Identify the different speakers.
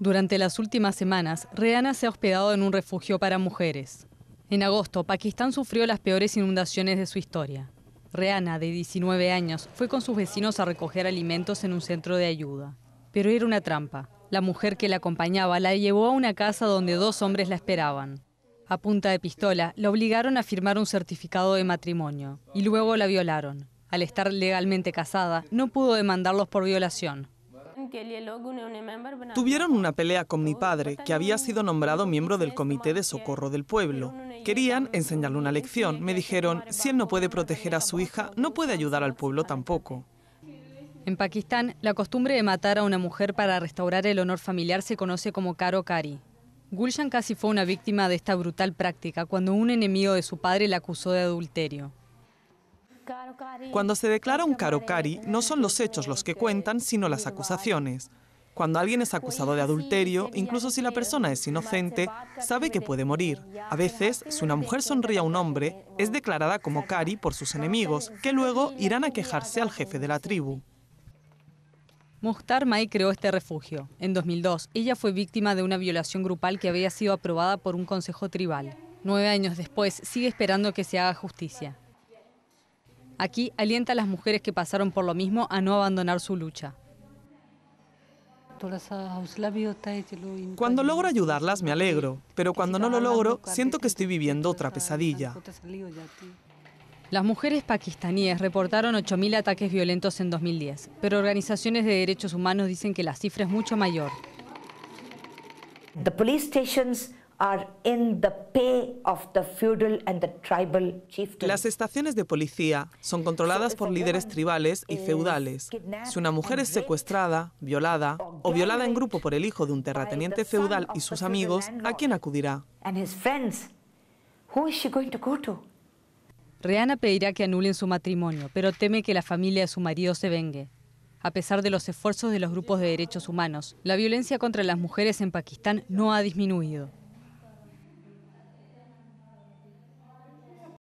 Speaker 1: Durante las últimas semanas, Rehana se ha hospedado en un refugio para mujeres. En agosto, Pakistán sufrió las peores inundaciones de su historia. Reana, de 19 años, fue con sus vecinos a recoger alimentos en un centro de ayuda. Pero era una trampa. La mujer que la acompañaba la llevó a una casa donde dos hombres la esperaban. A punta de pistola, la obligaron a firmar un certificado de matrimonio y luego la violaron. Al estar legalmente casada, no pudo demandarlos por
Speaker 2: violación. Tuvieron una pelea con mi padre, que había sido nombrado miembro del Comité de Socorro del Pueblo. Querían enseñarle una lección. Me dijeron, si él no puede proteger a su hija, no puede ayudar al pueblo tampoco.
Speaker 1: En Pakistán, la costumbre de matar a una mujer para restaurar el honor familiar se conoce como karo kari. Gulshan casi fue una víctima de esta brutal práctica cuando un enemigo de su padre la acusó de adulterio.
Speaker 2: Cuando se declara un Kari, no son los hechos los que cuentan, sino las acusaciones. Cuando alguien es acusado de adulterio, incluso si la persona es inocente, sabe que puede morir. A veces, si una mujer sonríe a un hombre, es declarada como kari por sus enemigos, que luego irán a quejarse al jefe de la tribu.
Speaker 1: Muhtar Mai creó este refugio. En 2002, ella fue víctima de una violación grupal que había sido aprobada por un consejo tribal. Nueve años después, sigue esperando que se haga justicia. Aquí alienta a las mujeres que pasaron por lo mismo a no abandonar su lucha. Cuando logro
Speaker 2: ayudarlas me alegro, pero cuando no lo logro siento que estoy viviendo otra pesadilla.
Speaker 1: Las mujeres pakistaníes reportaron 8.000 ataques violentos en 2010, pero organizaciones de derechos humanos dicen que la cifra es mucho mayor. The police stations las
Speaker 2: estaciones de policía son controladas por líderes tribales y feudales. Si una mujer es secuestrada, violada o violada en grupo por el hijo de un terrateniente feudal y sus amigos, ¿a quién acudirá?
Speaker 1: Rihanna pedirá que anulen su matrimonio, pero teme que la familia de su marido se vengue. A pesar de los esfuerzos de los grupos de derechos humanos, la violencia contra las mujeres en Pakistán no ha disminuido.